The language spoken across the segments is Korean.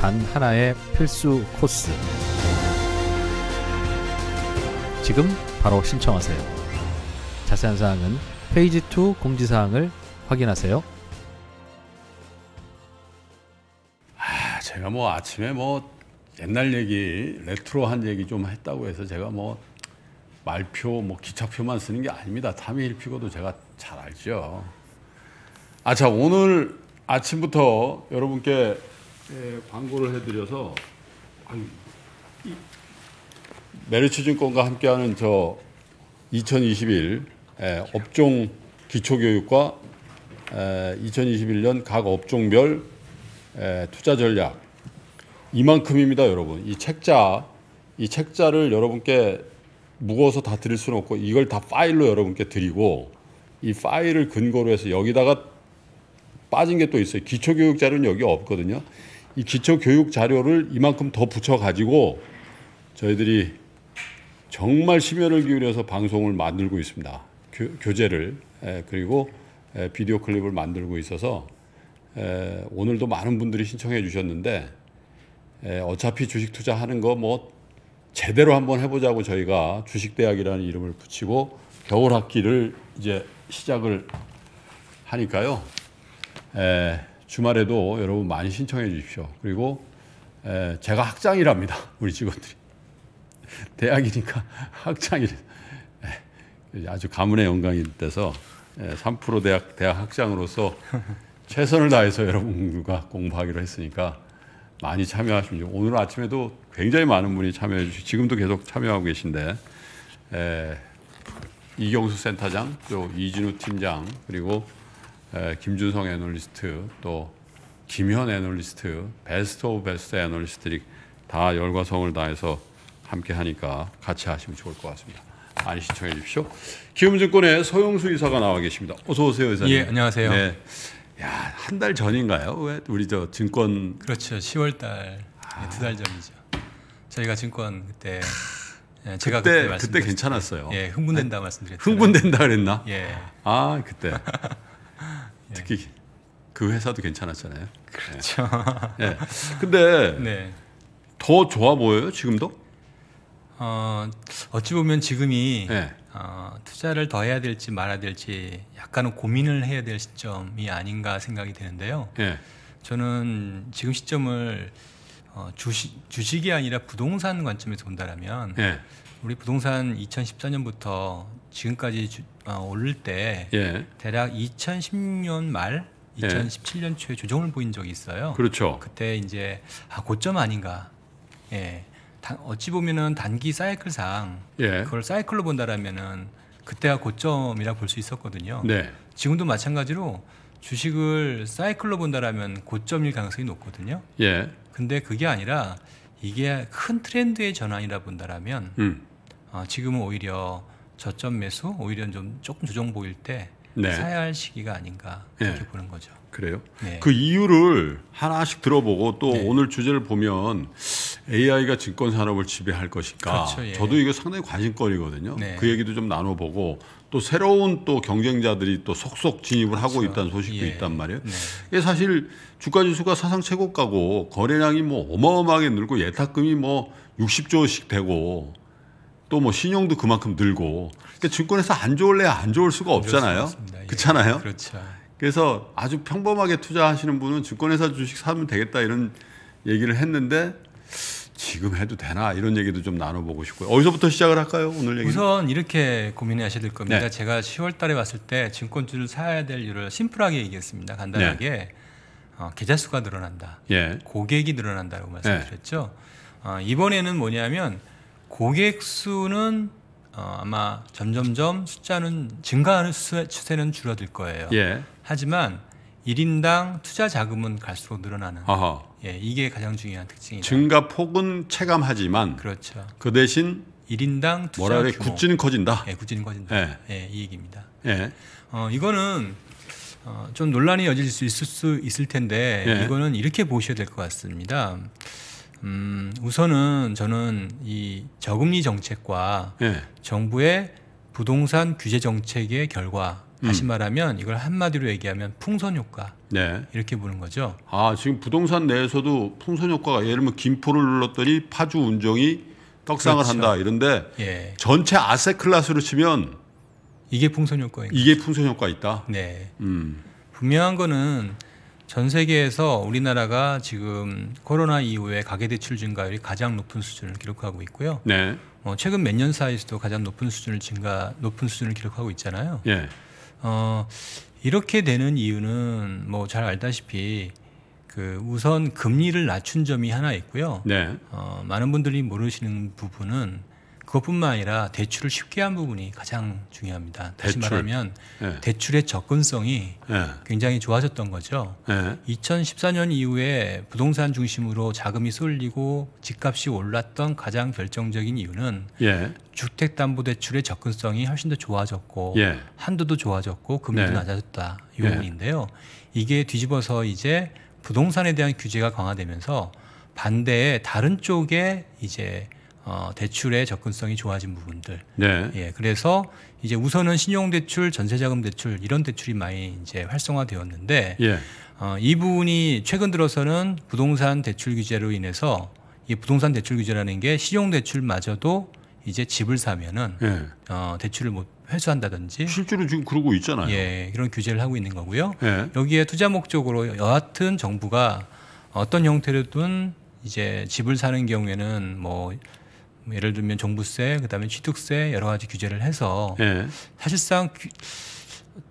단 하나의 필수 코스. 지금 바로 신청하세요. 자세한 사항은 페이지 2 공지사항을 확인하세요. 아, 제가 뭐 아침에 뭐 옛날 얘기, 레트로한 얘기 좀 했다고 해서 제가 뭐 말표, 뭐 기차표만 쓰는 게 아닙니다. 타미힐피고도 제가 잘 알죠. 아, 자, 오늘 아침부터 여러분께 예, 광고를 해드려서 메르츠증권과 함께하는 저 2021 예, 업종 기초교육과 2021년 예, 각 업종별 투자 전략 이만큼입니다, 여러분. 이 책자 이 책자를 여러분께 무거워서 다 드릴 수는 없고 이걸 다 파일로 여러분께 드리고 이 파일을 근거로 해서 여기다가 빠진 게 또 있어요. 기초교육 자료는 여기 없거든요. 이 기초 교육 자료를 이만큼 더 붙여 가지고 저희들이 정말 심혈을 기울여서 방송을 만들고 있습니다. 교, 재를 그리고 에, 비디오 클립을 만들고 있어서 에, 오늘도 많은 분들이 신청해 주셨는데 에, 어차피 주식 투자하는 거 뭐 제대로 한번 해보자고 저희가 주식대학이라는 이름을 붙이고 겨울 학기를 이제 시작을 하니까요. 에, 주말에도 여러분 많이 신청해 주십시오. 그리고 에, 제가 학장이랍니다. 우리 직원들이. 대학이니까 학장이 아주 가문의 영광이 돼서 3프로 대학 대학 학장으로서 최선을 다해서 여러분과 공부하기로 했으니까 많이 참여하십시오. 오늘 아침에도 굉장히 많은 분이 참여해 주시고 지금도 계속 참여하고 계신데 에, 이경수 센터장, 또 이진우 팀장 그리고 김준성 애널리스트 또 김현 애널리스트 베스트 오브 베스트 애널리스트들이 다 열과 성을 다해서 함께 하니까 같이 하시면 좋을 것 같습니다. 많이 시청해 주십시오. 기업증권의 서영수 이사가 나와 계십니다. 어서 오세요, 이사님. 예, 안녕하세요. 네. 야, 한 달 전인가요? 왜 우리 저 증권 그렇죠. 10월 달. 아. 네, 두달 전이죠. 저희가 증권 그때 예, 제가 그때 그때, 그때 괜찮았어요. 예, 흥분된다 네. 말씀드렸죠. 흥분된다 그랬나? 예. 아, 그때. 예. 특히 그 회사도 괜찮았잖아요. 그렇죠. 예. 예. 근데 네. 더 좋아 보여요 지금도? 어, 어찌 보면 지금이 네. 어, 투자를 더 해야 될지 말아야 될지 약간은 고민을 해야 될 시점이 아닌가 생각이 되는데요. 네. 저는 지금 시점을 어, 주식, 주식이 아니라 부동산 관점에서 본다라면 네. 우리 부동산 2014년부터 지금까지 주, 어, 오를 때 예. 대략 2010년 말 2017년 예. 초에 조정을 보인 적이 있어요. 그렇죠. 그때 이제 아 고점 아닌가. 예. 다, 어찌 보면은 단기 사이클상 예. 그걸 사이클로 본다라면은 그때가 고점이라 볼 수 있었거든요. 네. 지금도 마찬가지로 주식을 사이클로 본다라면 고점일 가능성이 높거든요. 예. 근데 그게 아니라 이게 큰 트렌드의 전환이라 본다라면 음. 어, 지금은 오히려 저점 매수 오히려 좀 조금 조정 보일 때 네. 사야 할 시기가 아닌가 이렇게 네. 보는 거죠. 그래요? 네. 그 이유를 하나씩 들어보고 또 네. 오늘 주제를 보면 AI가 증권 산업을 지배할 것인가. 그렇죠, 예. 저도 이거 상당히 관심거리거든요. 네. 그 얘기도 좀 나눠보고 또 새로운 또 경쟁자들이 또 속속 진입을 그렇죠. 하고 있다는 소식도 예. 있단 말이에요. 네. 이게 사실 주가 지수가 사상 최고가고 거래량이 뭐 어마어마하게 늘고 예탁금이 뭐 60조씩 되고 또뭐 신용도 그만큼 늘고 그러니까 증권에서 안 좋을래야 안 좋을 수가 없잖아요. 예. 그렇잖아요. 그렇죠. 그래서 아주 평범하게 투자하시는 분은 증권회사 주식 사면 되겠다 이런 얘기를 했는데 지금 해도 되나 이런 얘기도 좀 나눠보고 싶고요. 어디서부터 시작을 할까요? 오늘 얘기 우선 이렇게 고민하셔야 될 겁니다. 네. 제가 10월달에 왔을 때 증권주를 사야 될 이유를 심플하게 얘기했습니다. 간단하게 네. 어, 계좌 수가 늘어난다, 예. 고객이 늘어난다고 네. 말씀드렸죠. 네. 어, 이번에는 뭐냐면 고객 수는 어, 아마 점점점 숫자는 증가하는 추세는 줄어들 거예요. 예. 하지만 1인당 투자 자금은 갈수록 늘어나는. 아하. 예, 이게 가장 중요한 특징이다. 증가 폭은 체감하지만 그렇죠. 그 대신 1인당 투자 뭐라 래 규모. 굿지는 커진다. 예, 굿지는 커진다. 예. 예, 이 얘기입니다. 예. 어, 이거는 어, 좀 논란이 여질 수 있을 수 있을 텐데 예. 이거는 이렇게 보셔야 될 것 같습니다. 음, 우선은 저는 이 저금리 정책과 예. 정부의 부동산 규제 정책의 결과 다시 음. 말하면 이걸 한마디로 얘기하면 풍선 효과 네. 이렇게 보는 거죠. 아 지금 부동산 내에서도 풍선 효과가 예를 들면 김포를 눌렀더니 파주 운정이 떡상을 그렇죠. 한다 이런데 예. 전체 아세 클라스로 치면 이게 풍선 효과인 이게 풍선 효과 있다. 네. 음. 분명한 거는 전 세계에서 우리나라가 지금 코로나 이후에 가계대출 증가율이 가장 높은 수준을 기록하고 있고요. 네. 어, 최근 몇 년 사이에서도 가장 높은 수준을 증가 높은 수준을 기록하고 있잖아요. 예. 어, 이렇게 되는 이유는 뭐 잘 알다시피 그 우선 금리를 낮춘 점이 하나 있고요. 네. 어, 많은 분들이 모르시는 부분은 그것뿐만 아니라 대출을 쉽게 한 부분이 가장 중요합니다. 다시 대출. 말하면 예. 대출의 접근성이 예. 굉장히 좋아졌던 거죠. 예. 2014년 이후에 부동산 중심으로 자금이 쏠리고 집값이 올랐던 가장 결정적인 이유는 예. 주택담보대출의 접근성이 훨씬 더 좋아졌고 예. 한도도 좋아졌고 금리도 네. 낮아졌다 이 예. 부분인데요. 이게 뒤집어서 이제 부동산에 대한 규제가 강화되면서 반대에 다른 쪽에 이제 어, 대출의 접근성이 좋아진 부분들. 네. 예, 그래서 이제 우선은 신용대출, 전세자금대출 이런 대출이 많이 이제 활성화되었는데 예. 어, 이 부분이 최근 들어서는 부동산 대출 규제로 인해서 이 부동산 대출 규제라는 게 신용대출마저도 이제 집을 사면은 예. 어, 대출을 못 회수한다든지 실제로 지금 그러고 있잖아요. 예, 이런 규제를 하고 있는 거고요. 예. 여기에 투자 목적으로 여하튼 정부가 어떤 형태로든 이제 집을 사는 경우에는 뭐뭐 예를 들면 종부세, 그다음에 취득세 여러 가지 규제를 해서 예. 사실상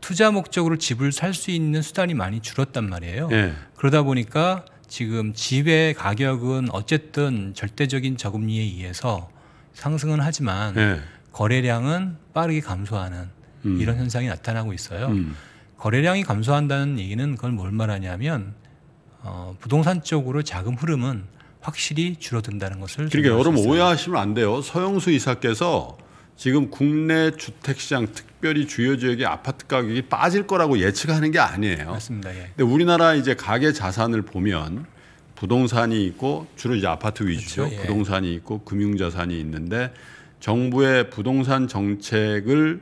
투자 목적으로 집을 살 수 있는 수단이 많이 줄었단 말이에요. 예. 그러다 보니까 지금 집의 가격은 어쨌든 절대적인 저금리에 의해서 상승은 하지만 예. 거래량은 빠르게 감소하는 음. 이런 현상이 나타나고 있어요. 음. 거래량이 감소한다는 얘기는 그걸 뭘 말하냐면 어, 부동산 쪽으로 자금 흐름은 확실히 줄어든다는 것을 그러니까 여러분 오해하시면 안 돼요. 서영수 이사께서 지금 국내 주택시장 특별히 주요 지역의 아파트 가격이 빠질 거라고 예측하는 게 아니에요. 맞습니다. 예. 근데 우리나라 이제 가계 자산을 보면 부동산이 있고 주로 이제 아파트 위주죠. 그렇죠, 예. 부동산이 있고 금융자산이 있는데 정부의 부동산 정책을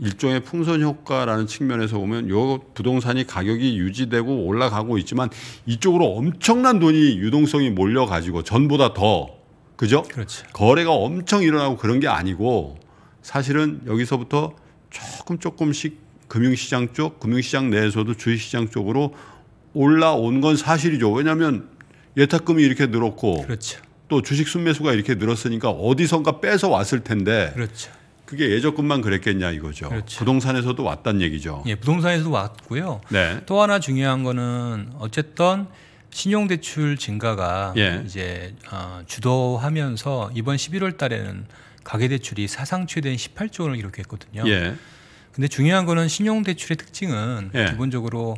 일종의 풍선 효과라는 측면에서 보면 요 부동산이 가격이 유지되고 올라가고 있지만 이쪽으로 엄청난 돈이 유동성이 몰려 가지고 전보다 더 그죠? 그렇죠. 거래가 엄청 일어나고 그런 게 아니고 사실은 여기서부터 조금 조금씩 금융시장 쪽, 금융시장 내에서도 주식시장 쪽으로 올라온 건 사실이죠. 왜냐하면 예탁금이 이렇게 늘었고 그렇죠. 또 주식 순매수가 이렇게 늘었으니까 어디선가 뺏어 왔을 텐데 그렇죠. 그게 예적금만 그랬겠냐 이거죠. 그렇죠. 부동산에서도 왔단 얘기죠. 예, 부동산에서도 왔고요. 네. 또 하나 중요한 거는 어쨌든 신용대출 증가가 예. 이제 어, 주도하면서 이번 11월 달에는 가계대출이 사상 최대인 18조 원을 기록했거든요. 예. 근데 중요한 거는 신용대출의 특징은 예. 기본적으로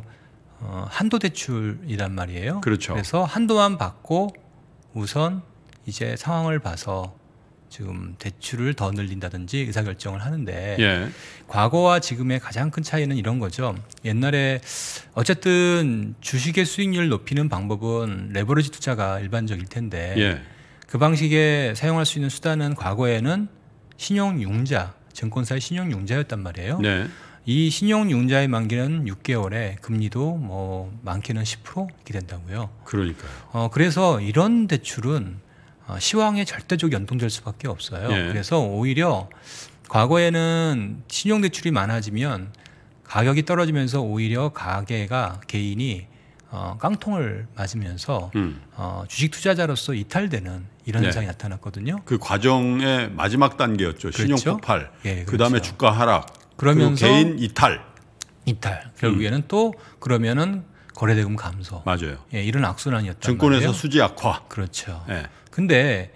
어, 한도 대출이란 말이에요. 그렇죠. 그래서 한도만 받고 우선 이제 상황을 봐서 지금 대출을 더 늘린다든지 의사결정을 하는데 예. 과거와 지금의 가장 큰 차이는 이런 거죠. 옛날에 어쨌든 주식의 수익률 을 높이는 방법은 레버리지 투자가 일반적일 텐데 예. 그 방식에 사용할 수 있는 수단은 과거에는 신용융자, 증권사의 신용융자였단 말이에요. 네. 이 신용융자의 만기는 6개월에 금리도 뭐 많게는 10% 이렇게 된다고요. 그러니까요. 어, 그래서 이런 대출은 어, 시황에 절대적 연동될 수밖에 없어요. 예. 그래서 오히려 과거에는 신용대출이 많아지면 가격이 떨어지면서 오히려 가게가 개인이 어, 깡통을 맞으면서 음. 어, 주식 투자자로서 이탈되는 이런 네. 현상이 나타났거든요. 그 과정의 마지막 단계였죠. 그렇죠? 신용 폭발. 예, 그렇죠. 그다음에 주가 하락. 그러면서 개인 이탈. 이탈. 결국에는 음. 또 그러면은 거래대금 감소. 맞아요. 예, 이런 악순환이었단 증권에서 말이에요. 수지 악화. 그렇죠. 예. 근데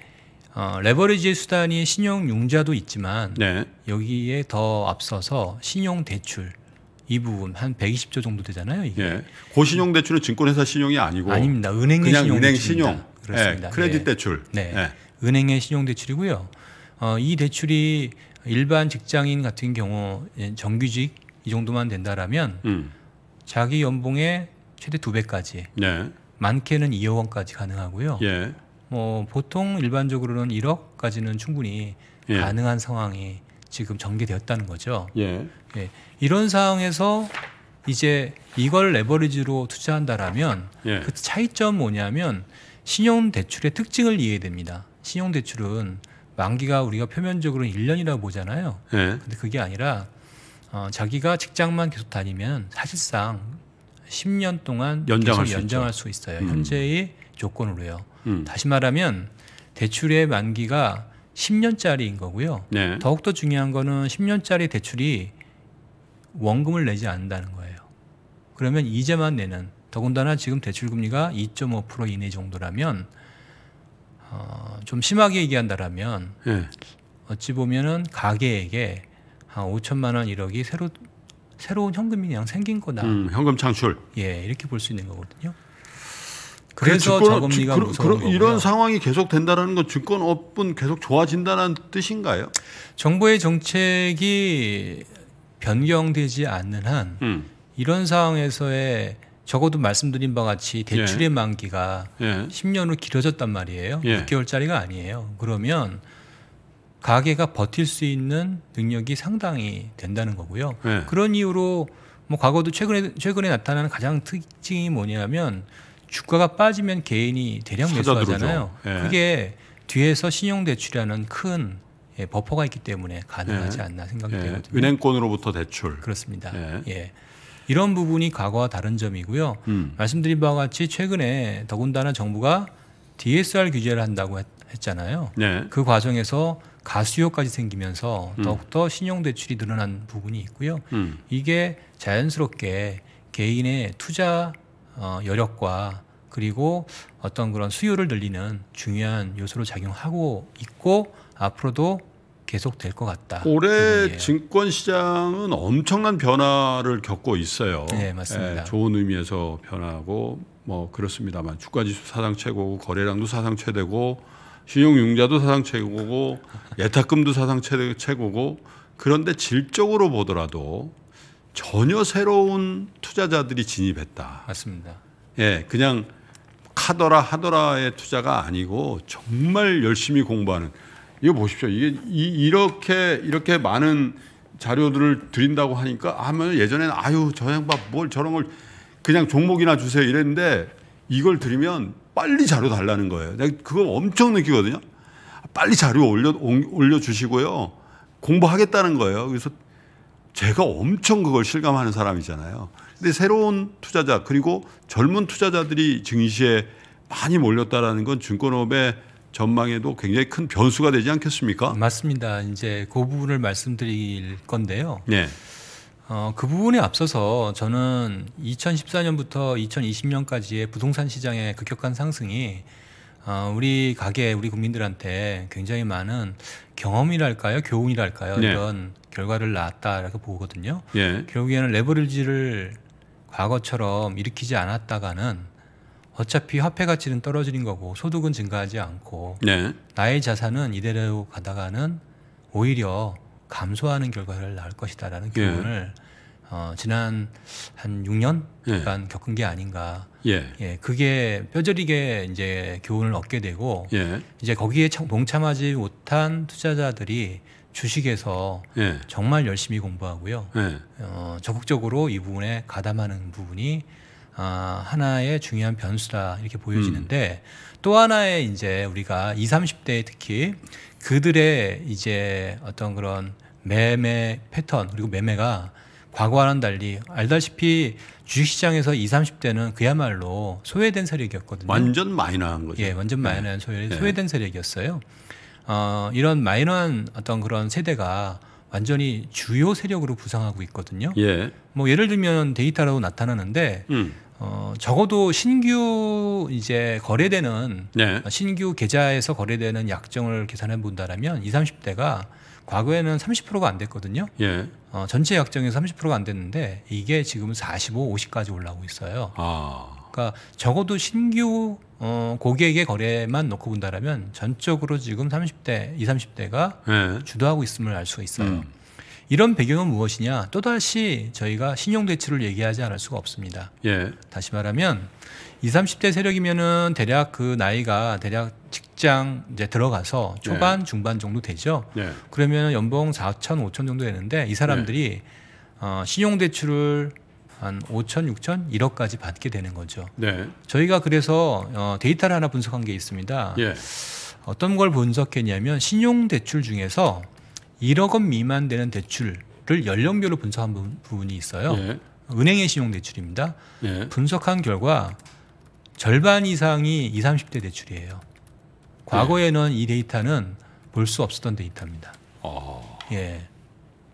어, 레버리지의 수단이 신용 융자도 있지만 네. 여기에 더 앞서서 신용 대출 이 부분 한 120조 정도 되잖아요. 이게 예. 고신용 대출은 증권회사 신용이 아니고 아닙니다. 은행의 신용 은행 신용 예, 그렇습니다. 예. 크레딧 대출. 네. 네. 은행의 신용 대출이고요. 어, 이 대출이 일반 직장인 같은 경우 예, 정규직 이 정도만 된다라면 음. 자기 연봉의 최대 두 배까지 네. 많게는 2억 원까지 가능하고요. 예. 뭐 보통 일반적으로는 1억까지는 충분히 예. 가능한 상황이 지금 전개되었다는 거죠. 예. 예. 이런 상황에서 이제 이걸 레버리지로 투자한다라면 예. 그 차이점 뭐냐면 신용 대출의 특징을 이해 됩니다. 신용 대출은 만기가 우리가 표면적으로 1년이라고 보잖아요. 예. 근데 그게 아니라 어, 자기가 직장만 계속 다니면 사실상 10년 동안 연장할, 수, 연장할 수, 있어요. 음. 현재의 조건으로요. 음. 다시 말하면 대출의 만기가 10년짜리인 거고요. 네. 더욱더 중요한 거는 10년짜리 대출이 원금을 내지 않는다는 거예요. 그러면 이자만 내는 더군다나 지금 대출 금리가 2.5% 이내 정도라면 어, 좀 심하게 얘기한다라면 네. 어찌 보면은 가게에게 한 5천만 원 1억이 새로 새로운 현금이 그냥 생긴 거다. 음, 현금 창출. 예, 이렇게 볼 수 있는 거거든요. 그래서 주권, 자금리가 주, 무서운 그런, 이런 상황이 계속 된다는건 주권업은 계속 좋아진다는 뜻인가요? 정부의 정책이 변경되지 않는 한 음. 이런 상황에서의 적어도 말씀드린 바 같이 예. 대출의 예. 만기가 예. 10년으로 길어졌단 말이에요. 예. 6개월짜리가 아니에요. 그러면 가계가 버틸 수 있는 능력이 상당히 된다는 거고요. 예. 그런 이유로 뭐 과거도 최근에 최근에 나타나는 가장 특징이 뭐냐면 주가가 빠지면 개인이 대량 매수하잖아요. 예. 그게 뒤에서 신용대출이라는 큰 예, 버퍼가 있기 때문에 가능하지 예. 않나 생각이 예. 되거든요. 은행권으로부터 대출. 그렇습니다. 예. 예. 이런 부분이 과거와 다른 점이고요. 음. 말씀드린 바와 같이 최근에 더군다나 정부가 DSR 규제를 한다고 했, 잖아요그 예. 과정에서 가수요까지 생기면서 음. 더욱더 신용대출이 늘어난 부분이 있고요. 음. 이게 자연스럽게 개인의 투자 어, 여력과 그리고 어떤 그런 수요를 늘리는 중요한 요소로 작용하고 있고 앞으로도 계속 될것 같다. 올해 증권 시장은 엄청난 변화를 겪고 있어요. 네, 맞습니다. 예, 좋은 의미에서 변화하고 뭐 그렇습니다만 주가 지수 사상 최고고 거래량도 사상 최대고 신용융자도 사상 최고고 예탁금도 사상 최, 최고고 그런데 질적으로 보더라도 전혀 새로운 투자자들이 진입했다. 맞습니다. 예, 그냥 카더라 하더라의 투자가 아니고 정말 열심히 공부하는 이거 보십시오. 이게 이, 렇게 이렇게 많은 자료들을 드린다고 하니까 하면 예전에는 아유 저 양반 뭘 저런 걸 그냥 종목이나 주세요 이랬는데 이걸 드리면 빨리 자료 달라는 거예요. 내가 그거 엄청 느끼거든요. 빨리 자료 올려 올려 주시고요. 공부하겠다는 거예요. 그래서 제가 엄청 그걸 실감하는 사람이잖아요. 근데 새로운 투자자 그리고 젊은 투자자들이 증시에 많이 몰렸다라는 건 증권업의 전망에도 굉장히 큰 변수가 되지 않겠습니까? 맞습니다. 이제 그 부분을 말씀드릴 건데요. 네. 어, 그 부분에 앞서서 저는 2014년부터 2020년까지의 부동산 시장의 급격한 상승이 어, 우리 가게, 우리 국민들한테 굉장히 많은 경험이랄까요? 교훈이랄까요? 네. 이런 결과를 낳았다라고 보거든요. 예. 결국에는 레버리지를 과거처럼 일으키지 않았다가는 어차피 화폐 가치는 떨어지는 거고 소득은 증가하지 않고 네. 나의 자산은 이대로 가다가는 오히려 감소하는 결과를 낳을 것이다라는 예. 교훈을 예. 어, 지난 한 6년 약간 예. 겪은 게 아닌가. 예. 예. 그게 뼈저리게 이제 교훈을 얻게 되고 예. 이제 거기에 참, 동참하지 못한 투자자들이 주식에서 예. 정말 열심히 공부하고요. 예. 어, 적극적으로 이 부분에 가담하는 부분이 아, 하나의 중요한 변수다 이렇게 보여지는데 음. 또 하나의 이제 우리가 20, 30대 특히 그들의 이제 어떤 그런 매매 패턴 그리고 매매가 과거와는 달리 알다시피 주식시장에서 20, 30대는 그야말로 소외된 세력이었거든요. 완전 마이너한 거죠. 예, 완전 마이너한 네. 예. 소외, 예. 소외된 네. 세력이었어요. 어, 이런 마이너한 어떤 그런 세대가 완전히 주요 세력으로 부상하고 있거든요. 예. 뭐 예를 들면 데이터로 나타나는데 음. 어, 적어도 신규 이제 거래되는 네. 어, 신규 계좌에서 거래되는 약정을 계산해 본다라면 20, 30대가 과거에는 30%가 안 됐거든요. 예. 어, 전체 약정에서 30%가 안 됐는데 이게 지금 45, 50까지 올라오고 있어요. 아. 그러니까 적어도 신규 어, 고객의 거래만 놓고 본다라면 전적으로 지금 30대, 20, 30대가 네. 주도하고 있음을 알 수가 있어요. 음. 이런 배경은 무엇이냐? 또다시 저희가 신용대출을 얘기하지 않을 수가 없습니다. 예. 다시 말하면 20, 30대 세력이면은 대략 그 나이가 대략 직장 이제 들어가서 초반, 예. 중반 정도 되죠. 예. 네. 그러면 연봉 4천, 5천 정도 되는데 이 사람들이 네. 어, 신용대출을 한 5천, 6천, 1억까지 받게 되는 거죠. 네. 저희가 그래서 어, 데이터를 하나 분석한 게 있습니다. 예. 어떤 걸 분석했냐면 신용대출 중에서 1억 원 미만 되는 대출을 연령별로 분석한 부, 분이 있어요. 예. 은행의 신용대출입니다. 예. 분석한 결과 절반 이상이 20, 30대 대출이에요. 과거에는 이 데이터는 볼 수 없었던 데이터입니다. 아... 예.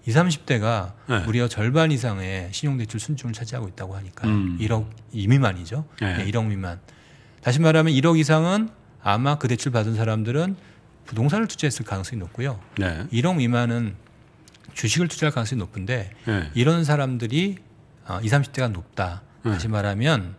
이 삼십 대가 네. 무려 절반 이상의 신용대출 순증을 차지하고 있다고 하니까 음. 1억 미만이죠. 네. 네, 1억 미만. 다시 말하면 1억 이상은 아마 그 대출 받은 사람들은 부동산을 투자했을 가능성이 높고요. 네. 1억 미만은 주식을 투자할 가능성이 높은데 네. 이런 사람들이 어, 20, 30대가 높다. 네. 다시 말하면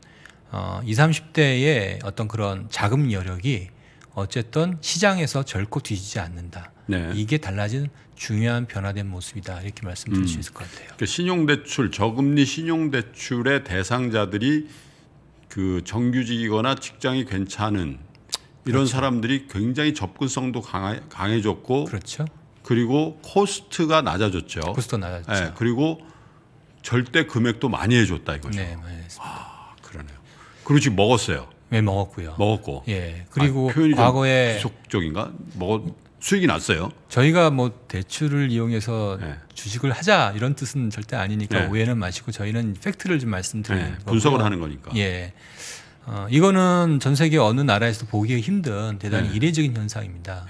어, 20, 30대의 어떤 그런 자금 여력이 어쨌든 시장에서 절코 뒤지지 않는다. 네. 이게 달라진 중요한 변화된 모습이다 이렇게 말씀드릴 음. 수 있을 것 같아요. 그러니까 신용대출 저금리 신용대출의 대상자들이 그 정규직이거나 직장이 괜찮은 이런 그렇죠. 사람들이 굉장히 접근성도 강해, 강해졌고 그렇죠. 그리고 코스트가 낮아졌죠. 코스트 낮아졌죠. 네, 그리고 절대 금액도 많이 해줬다 이거죠. 네, 많이 했습니다. 아, 그러네요. 그리지 먹었어요. 네, 먹었고요. 먹었고. 예. 그리고 아, 과거에 지속적인가? 먹 수익이 났어요. 저희가 뭐 대출을 이용해서 네. 주식을 하자 이런 뜻은 절대 아니니까 네. 오해는 마시고 저희는 팩트를 좀 말씀드리는 네. 분석을 하는 거니까. 예. 어, 이거는 전 세계 어느 나라에서도 보기 에 힘든 대단히 이례적인 현상입니다.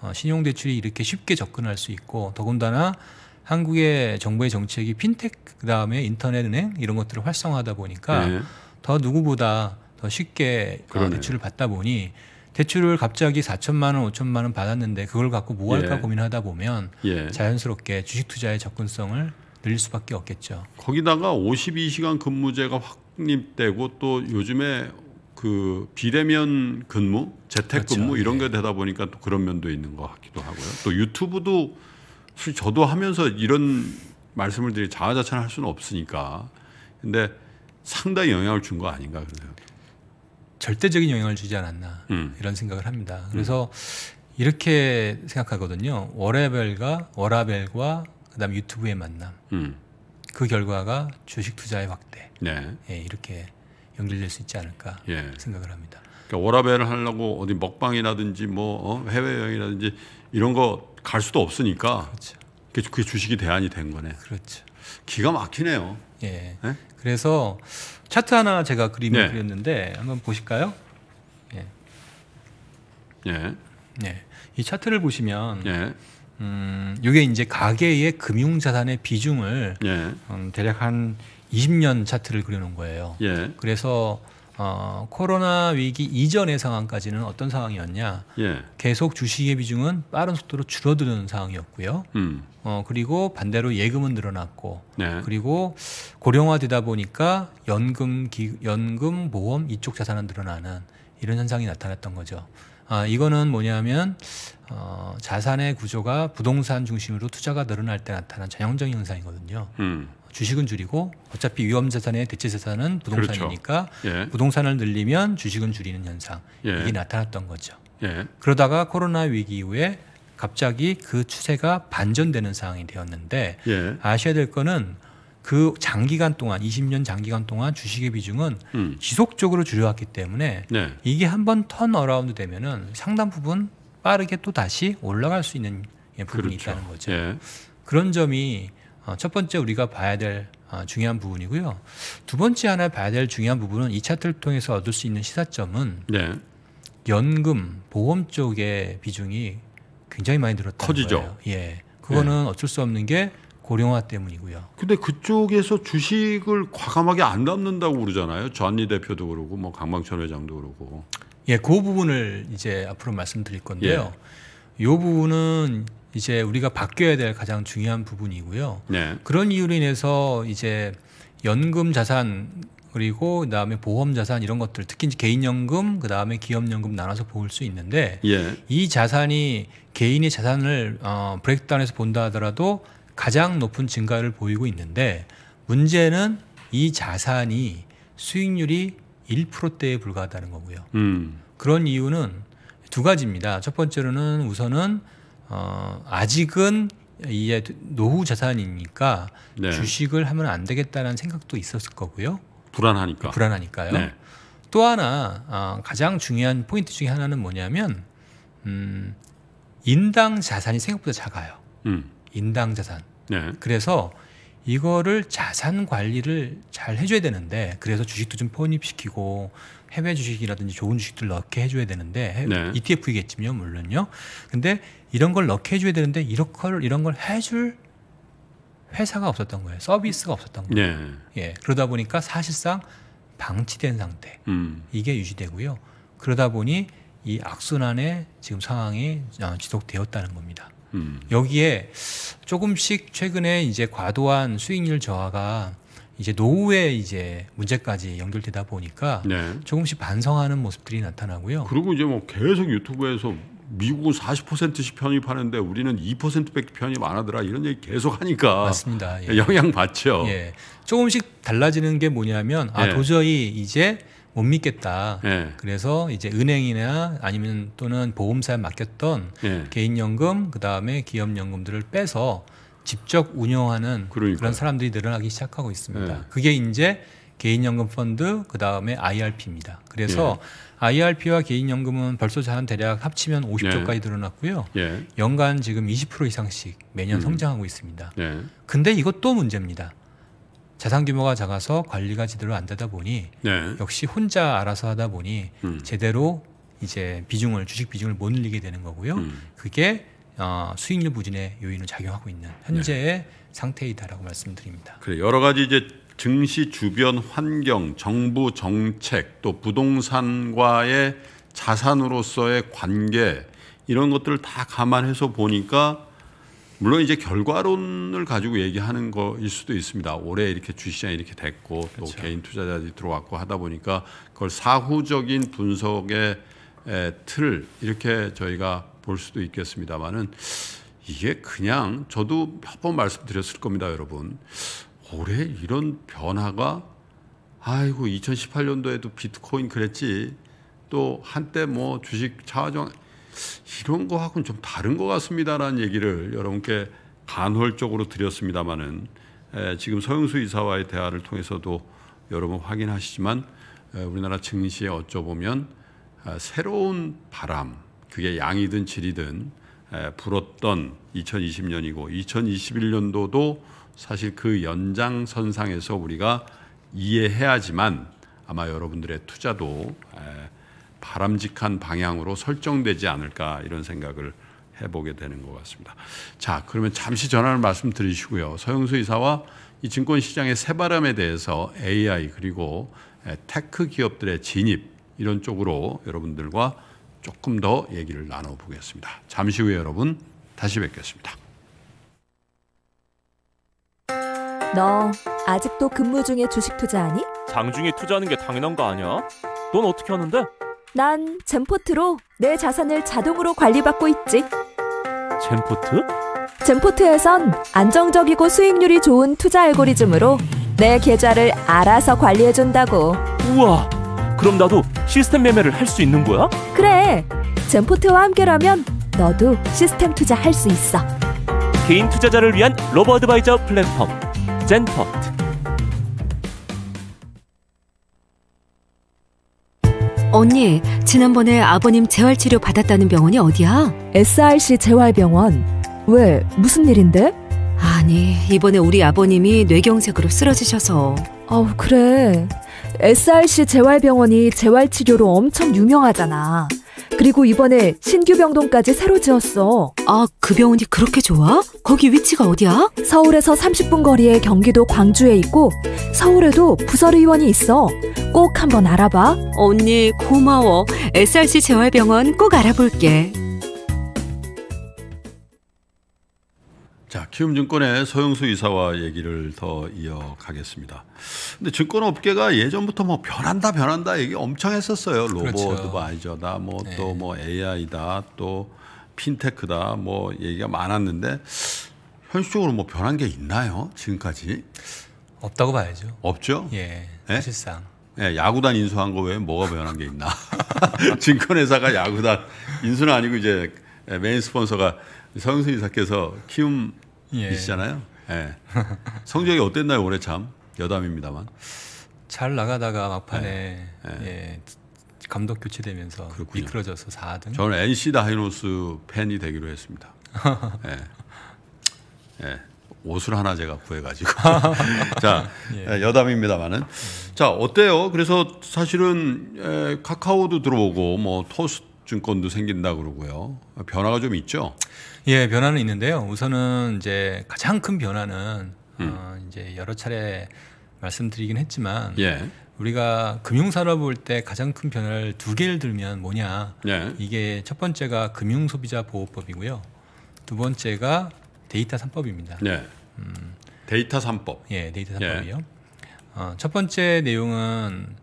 어, 신용대출이 이렇게 쉽게 접근할 수 있고 더군다나 한국의 정부의 정책이 핀텍 그다음에 인터넷은행 이런 것들을 활성화하다 보니까 더 누구보다 더 쉽게 그러네요. 대출을 받다 보니 대출을 갑자기 4천만 원, 5천만 원 받았는데 그걸 갖고 뭐 할까 예. 고민하다 보면 예. 자연스럽게 주식 투자의 접근성을 늘릴 수밖에 없겠죠. 거기다가 52시간 근무제가 확립되고 또 요즘에 그 비대면 근무, 재택 근무 그렇죠. 예. 이런 게 되다 보니까 또 그런 면도 있는 것 같기도 하고요. 또 유튜브도 저도 하면서 이런 말씀을 드리 자화자찬할 수는 없으니까 근데 상당히 영향을 준 거 아닌가 그래요 절대적인 영향을 주지 않았나 음. 이런 생각을 합니다. 음. 그래서 음. 이렇게 생각하거든요. 워라벨과 워라벨과 그다음 유튜브의 만남. 음. 그 결과가 주식 투자의 확대. 네. 예, 이렇게 연결될 수 있지 않을까 예. 생각을 합니다. 그러니까 워라벨을 하려고 어디 먹방이라든지 뭐 어? 해외 여행이라든지 이런 거 갈 수도 없으니까 그렇죠. 그게 주식이 대안이 된 거네. 그렇죠. 기가 막히네요. 예. 네? 그래서 차트 하나 제가 그림을 네. 그렸는데 한번 보실까요? 예. 예. 예. 이 차트를 보시면 예. 음, 이게 이제 가계의 금융 자산의 비중을 예. 음, 대략 한 20년 차트를 그려놓은 거예요. 예. 그래서 어, 코로나 위기 이전의 상황까지는 어떤 상황이었냐? 예. 계속 주식의 비중은 빠른 속도로 줄어드는 상황이었고요. 음. 어, 그리고 반대로 예금은 늘어났고, 네. 그리고 고령화되다 보니까 연금, 기, 연금, 보험 이쪽 자산은 늘어나는 이런 현상이 나타났던 거죠. 아, 이거는 뭐냐면 어, 자산의 구조가 부동산 중심으로 투자가 늘어날 때 나타난 전형적인 현상이거든요. 음. 주식은 줄이고 어차피 위험 자산의 대체 자산은 부동산이니까 그렇죠. 예. 부동산을 늘리면 주식은 줄이는 현상 예. 이게 나타났던 거죠. 예. 그러다가 코로나 위기 이후에 갑자기 그 추세가 반전되는 상황이 되었는데 예. 아셔야 될 거는 그 장기간 동안 20년 장기간 동안 주식의 비중은 음. 지속적으로 줄여왔기 때문에 네. 이게 한 번 턴 어라운드 되면은 상당 부분 빠르게 또 다시 올라갈 수 있는 부분이 그렇죠. 있다는 거죠. 예. 그런 점이 어, 첫 번째 우리가 봐야 될 어, 중요한 부분이고요. 두 번째 하나 봐야 될 중요한 부분은 이 차트를 통해서 얻을 수 있는 시사점은 네. 연금, 보험 쪽의 비중이 굉장히 많이 늘었다. 커지죠. 거예요. 예. 그거는 네. 어쩔 수 없는 게 고령화 때문이고요. 근데 그쪽에서 주식을 과감하게 안 담는다고 그러잖아요. 전리 대표도 그러고 뭐 강방천 회장도 그러고. 예, 그 부분을 이제 앞으로 말씀드릴 건데요. 예. 이 부분은 이제 우리가 바뀌어야 될 가장 중요한 부분이고요. 네. 그런 이유로 인해서 이제 연금 자산 그리고 그다음에 보험 자산 이런 것들 특히 개인 연금 그다음에 기업 연금 나눠서 볼 수 있는데 예. 이 자산이 개인의 자산을 어 브렉다운에서 본다 하더라도 가장 높은 증가를 보이고 있는데 문제는 이 자산이 수익률이 1%대에 불과하다는 거고요. 음. 그런 이유는 두 가지입니다. 첫 번째로는 우선은 어, 아직은 이제 노후 자산이니까 네. 주식을 하면 안 되겠다는 생각도 있었을 거고요. 불안하니까. 불안하니까요. 네. 또 하나 어, 가장 중요한 포인트 중에 하나는 뭐냐면 음, 인당 자산이 생각보다 작아요. 음. 인당 자산. 네. 그래서 이거를 자산 관리를 잘 해줘야 되는데 그래서 주식도 좀 편입시키고 해외 주식이라든지 좋은 주식들 넣게 해줘야 되는데 네. ETF이겠지요 물론요. 근데 이런 걸 넣게 해줘야 되는데 이렇게 이런 걸 해줄 회사가 없었던 거예요. 서비스가 없었던 거예요. 네. 예 그러다 보니까 사실상 방치된 상태 음. 이게 유지되고요. 그러다 보니 이 악순환의 지금 상황이 어, 지속되었다는 겁니다. 음. 여기에 조금씩 최근에 이제 과도한 수익률 저하가 이제 노후에 이제 문제까지 연결되다 보니까 네. 조금씩 반성하는 모습들이 나타나고요. 그리고 이제 뭐 계속 유튜브에서 미국은 40%씩 편입하는데 우리는 2%밖에 편입 안 하더라 이런 얘기 계속 하니까 맞습니다. 예. 영향 받죠. 예. 조금씩 달라지는 게 뭐냐면 아 예. 도저히 이제 못 믿겠다. 예. 그래서 이제 은행이나 아니면 또는 보험사에 맡겼던 예. 개인연금 그다음에 기업연금들을 빼서 직접 운영하는 그러니까요. 그런 사람들이 늘어나기 시작하고 있습니다. 예. 그게 이제 개인연금 펀드 그다음에 IRP입니다. 그래서 IRP와 예. 개인연금은 벌써 자산 대략 합치면 50조까지 예. 늘어났고요. 예. 연간 지금 20% 이상씩 매년 음. 성장하고 있습니다. 근데 이것도 문제입니다. 자산 규모가 작아서 관리가 제대로 안 되다 보니 네. 역시 혼자 알아서 하다 보니 음. 제대로 이제 비중을 주식 비중을 못 늘리게 되는 거고요. 음. 그게 어, 수익률 부진의 요인을 작용하고 있는 현재의 네. 상태이다라고 말씀드립니다. 그래 여러 가지 이제 증시 주변 환경, 정부 정책, 또 부동산과의 자산으로서의 관계 이런 것들을 다 감안해서 보니까 물론 이제 결과론을 가지고 얘기하는 거일 수도 있습니다. 올해 이렇게 주시장이 이렇게 됐고 그렇죠. 개인 투자자들이 들어왔고 하다 보니까 그걸 사후적인 분석의 틀 이렇게 저희가 볼 수도 있겠습니다만은 이게 그냥 저도 몇 번 말씀드렸을 겁니다, 여러분. 올해 이런 변화가 아이고 2018년도에도 비트코인 그랬지 또 한때 뭐 주식 차화정 이런 거하고는 좀 다른 것 같습니다라는 얘기를 여러분께 간헐적으로 드렸습니다마는 지금 서영수 이사와의 대화를 통해서도 여러분 확인하시지만 우리나라 증시에 어쩌보면 아, 새로운 바람 그게 양이든 질이든 불었던 2020년이고 2021년도도 사실 그 연장선상에서 우리가 이해해야지만 아마 여러분들의 투자도 바람직한 방향으로 설정되지 않을까 이런 생각을 해보게 되는 것 같습니다. 자, 그러면 잠시 전환을 말씀드리시고요. 서영수 이사와 이 증권시장의 새바람에 대해서 AI 그리고 테크 기업들의 진입 이런 쪽으로 여러분들과 조금 더 얘기를 나눠보겠습니다. 잠시 후에 여러분 다시 뵙겠습니다. 너 아직도 근무 중에 주식 투자하니? 장중에 투자하는 게 당연한 거 아니야? 넌 어떻게 하는데? 난 젠포트로 내 자산을 자동으로 관리받고 있지. 젠포트? 젠포트에선 안정적이고 수익률이 좋은 투자 알고리즘으로 내 계좌를 알아서 관리해준다고. 우와, 그럼 나도 시스템 매매를 할 수 있는 거야? 그래, 젠포트와 함께라면 너도 시스템 투자 할수 있어. 개인 투자자를 위한 로보 어드바이저 플랫폼 젠포트. 언니, 지난번에 아버님 재활치료 받았다는 병원이 어디야? SRC 재활병원. 왜? 무슨 일인데? 아니, 이번에 우리 아버님이 뇌경색으로 쓰러지셔서. 어우, 그래. SRC 재활병원이 재활치료로 엄청 유명하잖아. 그리고 이번에 신규 병동까지 새로 지었어. 아, 그 병원이 그렇게 좋아? 거기 위치가 어디야? 서울에서 30분 거리에 경기도 광주에 있고 서울에도 부설의원이 있어. 꼭 한번 알아봐. 언니 고마워. SRC 재활병원 꼭 알아볼게. 자, 키움증권의 서영수 이사와 얘기를 더 이어가겠습니다. 근데 증권업계가 예전부터 뭐 변한다 변한다 얘기 엄청 했었어요. 로봇 그렇죠. 어드바이저다, 뭐 또뭐 네. AI다, 뭐 또 핀테크다, 뭐 얘기가 많았는데 현실적으로 뭐 변한 게 있나요? 지금까지? 없다고 봐야죠. 없죠? 예, 예? 사실상. 예, 야구단 인수한 거 외에 뭐가 변한 게 있나? 증권회사가 야구단 인수는 아니고 이제 메인 스폰서가 서영수 이사께서 키움 이시잖아요. 예. 예. 성적이 어땠나요 올해 참 여담입니다만. 잘 나가다가 막판에 예, 예. 예 감독 교체되면서 그렇군요. 미끄러져서 4등. 저는 NC 다이노스 팬이 되기로 했습니다. 예. 예. 옷을 하나 제가 구해가지고 자 예. 여담입니다만은 자 어때요? 그래서 사실은 에, 카카오도 들어오고 뭐 토스 증권도 생긴다 그러고요. 변화가 좀 있죠? 예, 변화는 있는데요. 우선은 이제 가장 큰 변화는 음. 어, 이제 여러 차례 말씀드리긴 했지만 예. 우리가 금융산업 올때 가장 큰 변화를 두 개를 들면 뭐냐? 예. 이게 첫 번째가 금융소비자보호법이고요. 두 번째가 데이터 삼법입니다 예. 음, 데이터 삼법 예, 데이터 예. 삼법이요 어, 첫 번째 내용은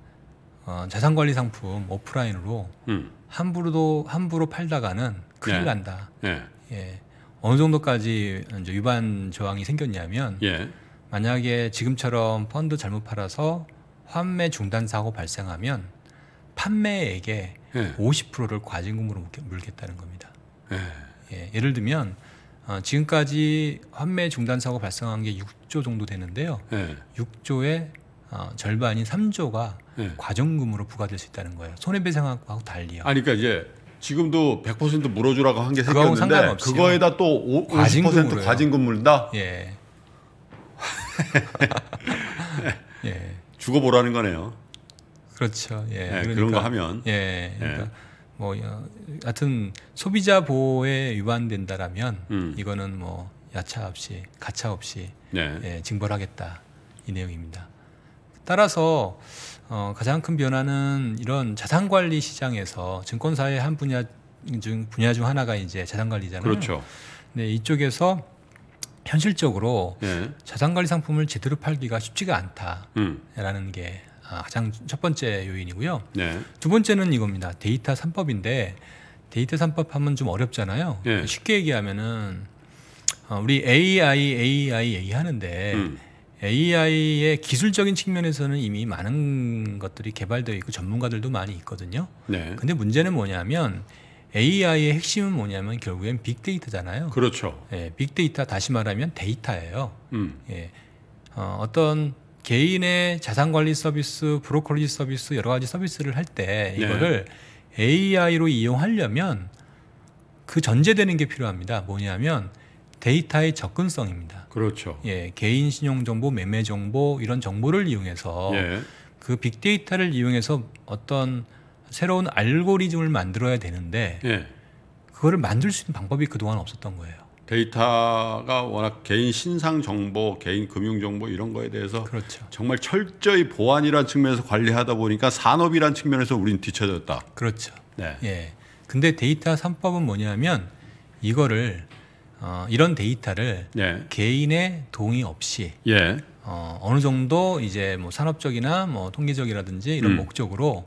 어, 자산관리 상품 오프라인으로 음. 함부로도 함부로 팔다가는 큰일 예. 난다. 예. 예. 어느 정도까지 이제 위반 저항이 생겼냐면 예. 만약에 지금처럼 펀드 잘못 팔아서 환매 중단 사고 발생하면 판매액의 예. 50%를 과징금으로 물겠다는 겁니다. 예. 예. 를 들면 어, 지금까지 환매 중단 사고 발생한 게 6조 정도 되는데요. 예. 6조에 어, 절반인 3조가 네. 예. 과징금으로 부과될 수 있다는 거예요. 손해배상하고 달리요. 아니 그러니까 이제 지금도 100% 물어주라고 한 게 생겼는데 그거에다 또 5, 과징금으로요. 0 과징금 물다. 예. 예. 죽어보라는 거네요. 그렇죠. 예. 예 그러니까, 그런 거 하면. 예. 그러니까 예. 뭐 어, 하여튼 소비자 보호에 위반된다라면 음. 이거는 뭐 야차 없이 가차 없이 네. 예, 징벌하겠다 이 내용입니다. 따라서 어, 가장 큰 변화는 이런 자산관리 시장에서 증권사의 한 분야 중 분야 중 하나가 이제 자산관리잖아요. 그렇죠. 네, 이쪽에서 현실적으로 예. 자산관리 상품을 제대로 팔기가 쉽지가 음. 않다라는 음. 게 아, 가장 첫 번째 요인이고요. 예. 두 번째는 이겁니다. 데이터 산법인데 데이터 산법 하면 좀 어렵잖아요. 예. 쉽게 얘기하면은 어, 우리 AI AI 얘기 하는데 음. AI의 기술적인 측면에서는 이미 많은 것들이 개발되어 있고 전문가들도 많이 있거든요. 네. 근데 문제는 뭐냐면 AI의 핵심은 뭐냐면 결국엔 빅데이터잖아요. 그렇죠. 예, 빅데이터 다시 말하면 데이터예요. 음. 예, 어, 어떤 개인의 자산 관리 서비스, 브로콜리 서비스 여러 가지 서비스를 할때 네. 이거를 네. AI로 이용하려면 그 전제되는 게 필요합니다. 뭐냐면 데이터의 접근성입니다. 그렇죠. 예, 개인 신용 정보, 매매 정보 이런 정보를 이용해서 예. 그 빅데이터를 이용해서 어떤 새로운 알고리즘을 만들어야 되는데 예. 그거를 만들 수 있는 방법이 그동안 없었던 거예요. 데이터가 워낙 개인 신상 정보, 개인 금융 정보 이런 거에 대해서 그렇죠. 정말 철저히 보안이란 측면에서 관리하다 보니까 산업이란 측면에서 우린 뒤쳐졌다. 그렇죠. 네. 예. 근데 데이터 3법은 뭐냐면 이거를 어, 이런 데이터를 예. 개인의 동의 없이 예. 어, 어느 정도 이제 뭐 산업적이나 뭐 통계적이라든지 이런 음. 목적으로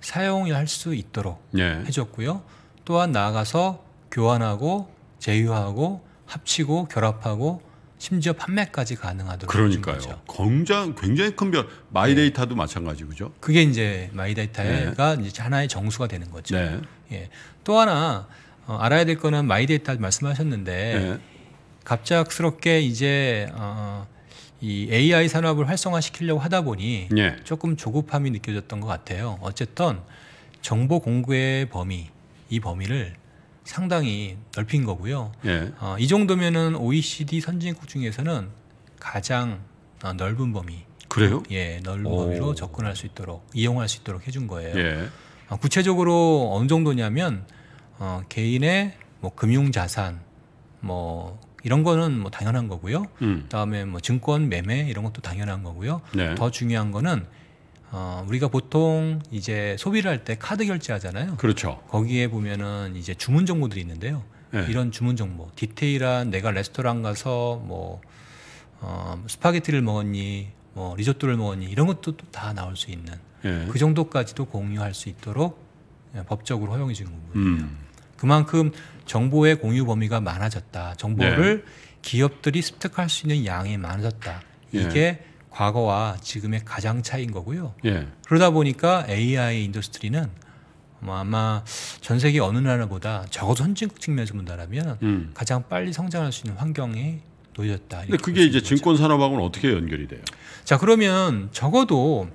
사용할 수 있도록 예. 해줬고요. 또한 나아가서 교환하고 제휴하고 합치고 결합하고 심지어 판매까지 가능하도록 그러니까요. 굉장히 굉장히 큰 변. 마이데이터도 네. 마찬가지 그죠? 그게 이제 마이데이터가 네. 이제 하나의 정수가 되는 거죠. 네. 예. 또 하나 어, 알아야 될 거는 마이데이터 말씀하셨는데 네. 갑작스럽게 이제 어, 이 AI 산업을 활성화시키려고 하다 보니 네. 조금 조급함이 느껴졌던 것 같아요. 어쨌든 정보 공구의 범위 이 범위를 상당히 넓힌 거고요. 네. 어, 이 정도면은 OECD 선진국 중에서는 가장 어, 넓은 범위. 그래요? 예, 넓은 오. 범위로 접근할 수 있도록 이용할 수 있도록 해준 거예요. 예. 어, 구체적으로 어느 정도냐면 어, 개인의 뭐 금융 자산 뭐 이런 거는 뭐 당연한 거고요. 음. 그다음에 뭐 증권 매매 이런 것도 당연한 거고요. 네. 더 중요한 거는 어, 우리가 보통 이제 소비를 할 때 카드 결제하잖아요. 그렇죠. 거기에 보면은 이제 주문 정보들이 있는데요. 네. 이런 주문 정보, 디테일한 내가 레스토랑 가서 뭐 어, 스파게티를 먹었니, 뭐 리조또를 먹었니 이런 것도 다 나올 수 있는 네. 그 정도까지도 공유할 수 있도록 예, 법적으로 허용해주는 부분이에요. 음. 그만큼 정보의 공유 범위가 많아졌다. 정보를 네. 기업들이 습득할 수 있는 양이 많아졌다. 예. 이게 예. 과거와 지금의 가장 차이인 거고요. 예. 그러다 보니까 AI 인더스트리는 뭐 아마 전 세계 어느 나라보다 적어도 선진국 측면에서 본다면 음. 가장 빨리 성장할 수 있는 환경에 놓여다 근데 그게 이제 증권 산업하고는 어떻게 연결이 돼요? 자 그러면 적어도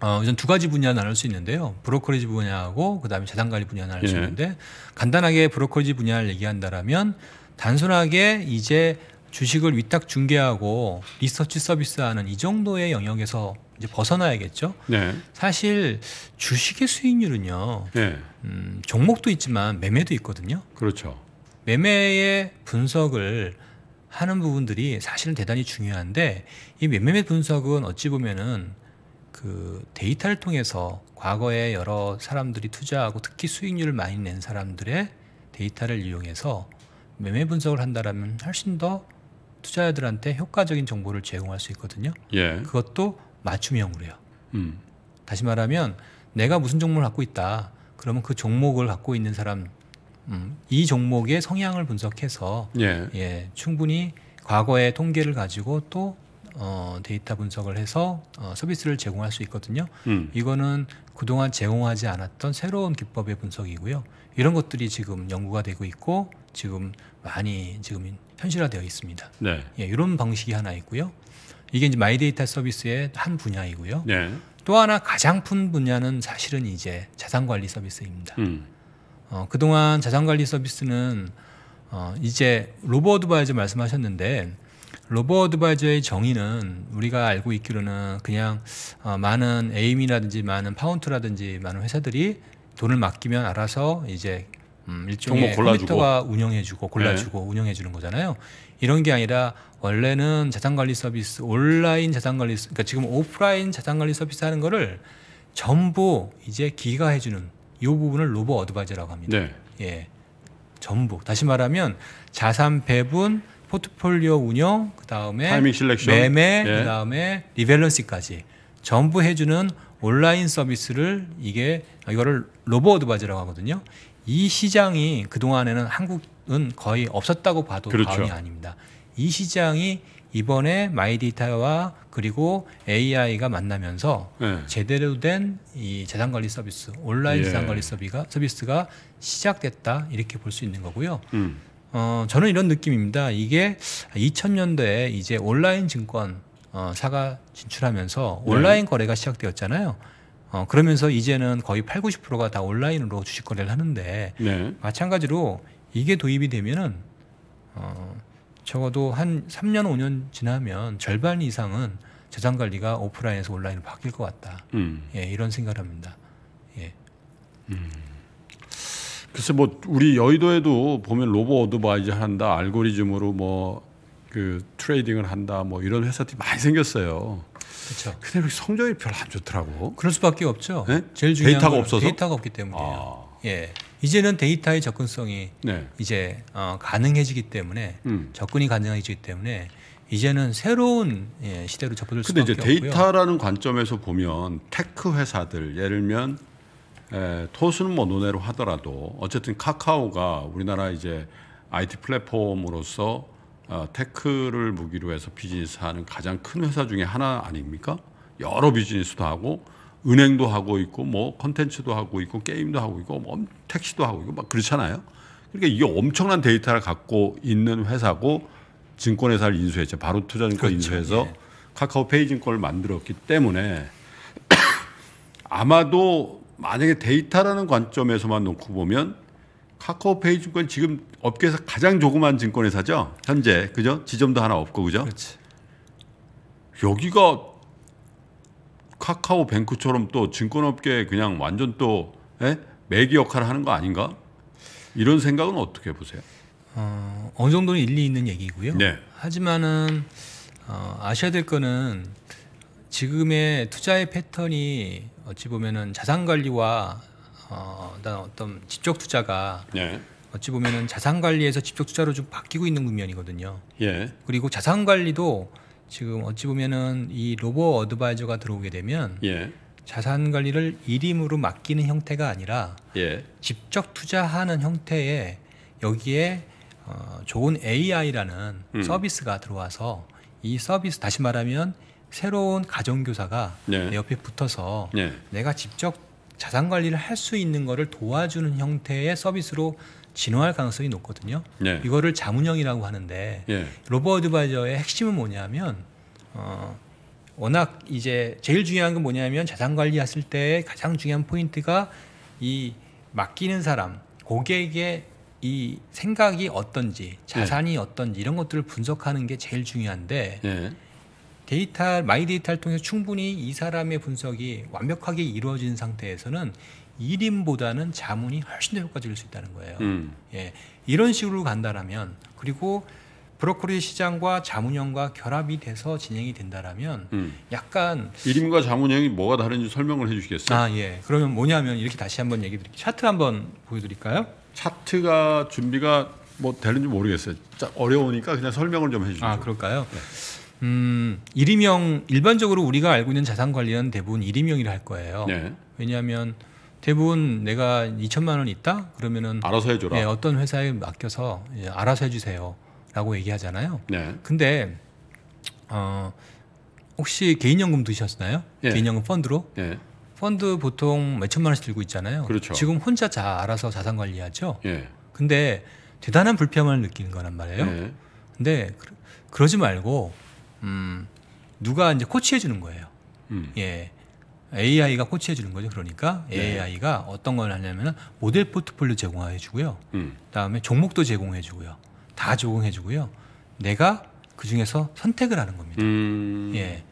어, 우선 두 가지 분야 나눌 수 있는데요. 브로커리지 분야하고 그다음에 자산 관리 분야 나눌 예. 수 있는데 간단하게 브로커리지 분야를 얘기한다라면 단순하게 이제 주식을 위탁 중개하고 리서치 서비스하는 이 정도의 영역에서 이제 벗어나야겠죠. 네. 사실 주식의 수익률은요. 네. 음, 종목도 있지만 매매도 있거든요. 그렇죠. 매매의 분석을 하는 부분들이 사실은 대단히 중요한데 이 매매 분석은 어찌 보면은 그 데이터를 통해서 과거에 여러 사람들이 투자하고 특히 수익률을 많이 낸 사람들의 데이터를 이용해서 매매 분석을 한다라면 훨씬 더 투자자들한테 효과적인 정보를 제공할 수 있거든요. 예. 그것도 맞춤형으로요. 음. 다시 말하면 내가 무슨 종목을 갖고 있다. 그러면 그 종목을 갖고 있는 사람 음, 이 종목의 성향을 분석해서 예. 예, 충분히 과거의 통계를 가지고 또 어, 데이터 분석을 해서 어, 서비스를 제공할 수 있거든요. 음. 이거는 그동안 제공하지 않았던 새로운 기법의 분석이고요. 이런 것들이 지금 연구가 되고 있고 지금 많이 지금 현실화되어 있습니다. 네. 예, 이런 방식이 하나 있고요. 이게 이제 마이데이터 서비스의 한 분야이고요. 네. 또 하나 가장 큰 분야는 사실은 이제 자산 관리 서비스입니다. 음. 어, 그동안 자산 관리 서비스는 어, 이제 로버드 바이즈 말씀하셨는데 로버 어드바이저의 정의는 우리가 알고 있기로는 그냥 어, 많은 에임이라든지 많은 파운트라든지 많은 회사들이 돈을 맡기면 알아서 이제 음, 일종의 컴퓨터가 운영해주고 골라주고 네. 운영해주는 거잖아요. 이런 게 아니라 원래는 자산관리 서비스 온라인 자산관리 그러니까 지금 오프라인 자산관리 서비스 하는 거를 전부 이제 기가 해주는 이 부분을 로보 어드바이저라고 합니다. 네. 예, 전부 다시 말하면 자산 배분 포트폴리오 운영, 그 다음에 매매, 예. 그 다음에 리밸런스까지 전부 해주는 온라인 서비스를 이게 이거를 로보 어드바이저라고 하거든요. 이 시장이 그 동안에는 한국은 거의 없었다고 봐도 그렇죠. 과언이 아닙니다. 이 시장이 이번에 마이디타와 그리고 AI가 만나면서 네. 제대로 된 이 재산 관리 서비스, 온라인 예. 재산 관리 서비가, 스 서비스가 시작됐다 이렇게 볼 수 있는 거고요. 음. 어, 저는 이런 느낌입니다. 이게 2000년대에 이제 온라인 증권 어, 사가 진출하면서 네. 온라인 네. 거래가 시작되었잖아요. 어, 그러면서 이제는 거의 8, 90%가 다 온라인으로 주식 거래를 하는데 네. 마찬가지로 이게 도입이 되면은 어, 적어도 한 3년, 5년 지나면 절반 이상은 재산 관리가 오프라인에서 온라인으로 바뀔 것 같다. 음. 예, 이런 생각을 합니다. 예. 음. 글쎄 뭐 우리 여의도에도 보면 로보 어드바이저 한다 알고리즘으로 뭐 그 트레이딩을 한다 뭐 이런 회사들이 많이 생겼어요. 그렇죠. 근데 성적이 별로 안 좋더라고. 그럴 수밖에 없죠. 네? 제일 중요한 데이터가 없어서 데이터가 없기 때문이에요. 아. 예. 이제는 데이터의 접근성이 네. 이제 어, 가능해지기 때문에 음. 접근이 가능해지기 때문에 이제는 새로운 예, 시대로 접근할 수밖에 없고요. 근데 이제 데이터라는 관점에서 보면 테크 회사들 예를 들 에, 예, 토스는 뭐 논외로 하더라도 어쨌든 카카오가 우리나라 이제 IT 플랫폼으로서 어, 테크를 무기로 해서 비즈니스 하는 가장 큰 회사 중에 하나 아닙니까? 여러 비즈니스도 하고 은행도 하고 있고 뭐 컨텐츠도 하고 있고 게임도 하고 있고 뭐 택시도 하고 있고 막 그렇잖아요. 그러니까 이게 엄청난 데이터를 갖고 있는 회사고 증권회사를 인수했죠. 바로 투자증권 그렇죠. 인수해서 예. 카카오페이 증권을 만들었기 때문에 아마도 만약에 데이터라는 관점에서만 놓고 보면 카카오페이 증권 지금 업계에서 가장 조그만 증권회사죠. 현재 그죠? 지점도 하나 없고 그죠? 그렇지. 여기가 카카오뱅크처럼 또 증권업계 그냥 완전 또 예? 매기 역할을 하는 거 아닌가? 이런 생각은 어떻게 보세요? 어, 어느 정도는 일리 있는 얘기고요. 네. 하지만은 어, 아셔야 될 거는 지금의 투자의 패턴이 어찌 보면은 자산 관리와 어, 어떤 집적 투자가 예. 어찌 보면은 자산 관리에서 직접 투자로 좀 바뀌고 있는 국면이거든요. 예. 그리고 자산 관리도 지금 어찌 보면은 이 로보 어드바이저가 들어오게 되면 예. 자산 관리를 일임으로 맡기는 형태가 아니라 예. 직접 투자하는 형태에 여기에 어, 좋은 AI라는 음. 서비스가 들어와서 이 서비스 다시 말하면 새로운 가정교사가 네. 내 옆에 붙어서 네. 내가 직접 자산 관리를 할 수 있는 거를 도와주는 형태의 서비스로 진화할 가능성이 높거든요. 네. 이거를 자문형이라고 하는데 예. 로보 어드바이저의 핵심은 뭐냐면 어, 워낙 이제 제일 중요한 건 뭐냐면 자산 관리했을 때 가장 중요한 포인트가 이 맡기는 사람 고객의 이 생각이 어떤지 자산이 네. 어떤지 이런 것들을 분석하는 게 제일 중요한데 네. 데이터 마이 데이터를 통해서 충분히 이 사람의 분석이 완벽하게 이루어진 상태에서는 1인보다는 자문이 훨씬 더 효과적일 수 있다는 거예요. 음. 예. 이런 식으로 간다라면 그리고 브로콜리 시장과 자문형과 결합이 돼서 진행이 된다라면 음. 약간 1인과 자문형이 뭐가 다른지 설명을 해 주시겠어요? 아, 예. 그러면 뭐냐면 이렇게 다시 한번 얘기 드릴게요. 차트 한번 보여 드릴까요? 차트가 준비가 뭐 되는지 모르겠어요. 어려우니까 그냥 설명을 좀해 주시죠. 아, 그럴까요? 네. 음, 일임형 일반적으로 우리가 알고 있는 자산 관리는 대부분 일임형이라 할 거예요. 네. 왜냐하면 대부분 내가 2천만 원 있다 그러면은 알아서 해줘라. 네, 어떤 회사에 맡겨서 예, 알아서 해주세요라고 얘기하잖아요. 네. 근데 어, 혹시 개인연금 드셨나요? 예. 개인연금 펀드로? 예. 펀드 보통 몇 천만 원씩 들고 있잖아요. 그렇죠. 지금 혼자 자 알아서 자산 관리하죠. 예. 근데 대단한 불평을 느끼는 거란 말이에요. 네. 근데 그러지 말고 음, 누가 이제 코치해 주는 거예요. 음. 예. AI가 코치해 주는 거죠. 그러니까 네. AI가 어떤 걸 하냐면 모델 포트폴리오 제공해 주고요. 음. 그다음에 종목도 제공해 주고요. 다 제공해 주고요. 내가 그 중에서 선택을 하는 겁니다. 음. 예.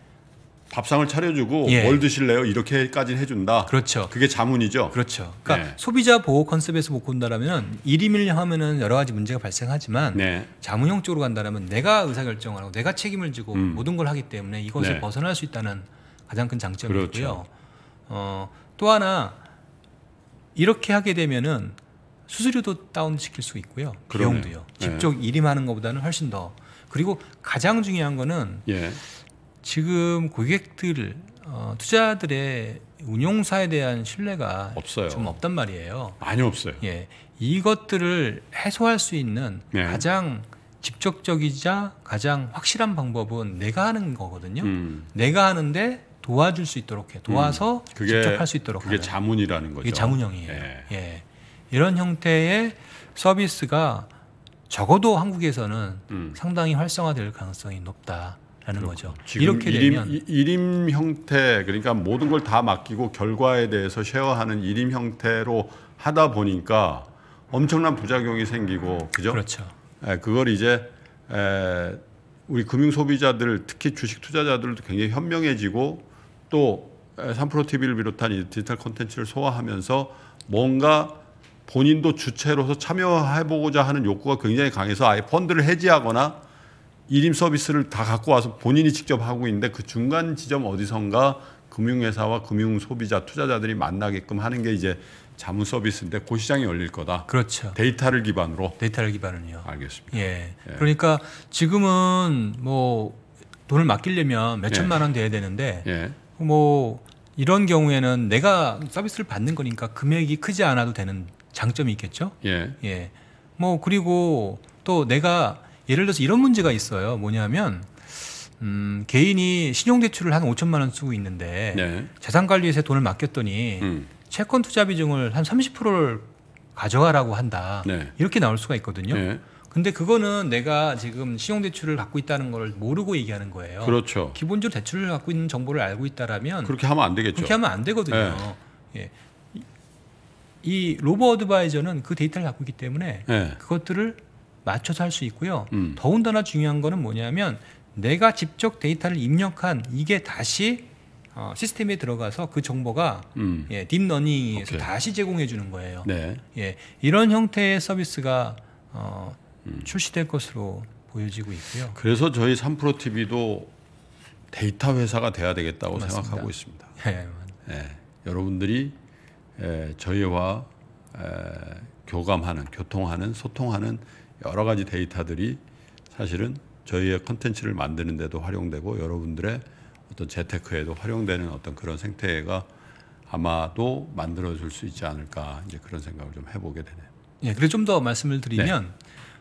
밥상을 차려주고 예. 뭘 드실래요? 이렇게까지 해준다. 그렇죠. 그게 자문이죠. 그렇죠. 그러니까 네. 소비자 보호 컨셉에서 못 본다라면 일임일령 하면은 여러 가지 문제가 발생하지만 네. 자문형 쪽으로 간다라면 내가 의사결정을 하고 내가 책임을 지고 음. 모든 걸 하기 때문에 이것을 네. 벗어날 수 있다는 가장 큰 장점이고요. 그렇죠. 어, 또 하나 이렇게 하게 되면은 수수료도 다운 시킬 수 있고요. 그러네요. 비용도요. 네. 직접 일임하는 것보다는 훨씬 더 그리고 가장 중요한 거는. 예. 지금 고객들 어, 투자들의 운용사에 대한 신뢰가 없어요. 좀 없단 말이에요. 많이 없어요. 예, 이것들을 해소할 수 있는 네. 가장 직접적이자 가장 확실한 방법은 내가 하는 거거든요. 음. 내가 하는데 도와줄 수 있도록 해. 도와서 음. 그게, 직접 할 수 있도록 그게 하는. 자문이라는 거죠. 이게 자문형이에요. 네. 예. 이런 형태의 서비스가 적어도 한국에서는 음. 상당히 활성화될 가능성이 높다. 라는 거죠. 이렇게 되면 일임, 형태 그러니까 모든 걸 다 맡기고 결과에 대해서 쉐어하는 일임 형태로 하다 보니까 엄청난 부작용이 생기고 그죠? 그렇죠. 예, 그걸 이제 에, 우리 금융 소비자들 특히 주식 투자자들도 굉장히 현명해지고 또 삼프로 TV를 비롯한 이 디지털 콘텐츠를 소화하면서 뭔가 본인도 주체로서 참여해보고자 하는 욕구가 굉장히 강해서 아예 펀드를 해지하거나 일임 서비스를 다 갖고 와서 본인이 직접 하고 있는데 그 중간 지점 어디선가 금융회사와 금융소비자 투자자들이 만나게끔 하는 게 이제 자문 서비스인데 고그 시장이 열릴 거다. 그렇죠. 데이터를 기반으로. 데이터를 기반으로요. 알겠습니다. 예. 예. 그러니까 지금은 뭐 돈을 맡기려면 몇 천만 예. 원 돼야 되는데 예. 뭐 이런 경우에는 내가 서비스를 받는 거니까 금액이 크지 않아도 되는 장점이 있겠죠. 예. 예. 뭐 그리고 또 내가 예를 들어서 이런 문제가 있어요. 뭐냐면 음, 개인이 신용대출을 한 5천만 원 쓰고 있는데 네. 자산관리에서 돈을 맡겼더니 음. 채권 투자 비중을 한 30%를 가져가라고 한다. 네. 이렇게 나올 수가 있거든요. 네. 근데 그거는 내가 지금 신용대출을 갖고 있다는 걸 모르고 얘기하는 거예요. 그렇죠. 기본적으로 대출을 갖고 있는 정보를 알고 있다라면 그렇게 하면 안 되겠죠. 그렇게 하면 안 되거든요. 네. 예. 이로버 어드바이저는 그 데이터를 갖고 있기 때문에 네. 그것들을 맞춰서 할 수 있고요. 음. 더군다나 중요한 거는 뭐냐면 내가 직접 데이터를 입력한 이게 다시 어, 시스템에 들어가서 그 정보가 음. 예, 딥러닝에서 오케이. 다시 제공해 주는 거예요. 네. 예, 이런 형태의 서비스가 어, 음. 출시될 것으로 보여지고 있고요. 그래서 저희 삼프로 TV도 데이터 회사가 돼야 되겠다고 맞습니다. 생각하고 있습니다. 예, 예, 여러분들이 에, 예, 저희와 에, 교감하는, 교통하는, 소통하는 여러 가지 데이터들이 사실은 저희의 컨텐츠를 만드는 데도 활용되고 여러분들의 어떤 재테크에도 활용되는 어떤 그런 생태가 아마도 만들어질수 있지 않을까 이제 그런 생각을 좀 해보게 되네요. 예, 그리고좀 더 말씀을 드리면 네.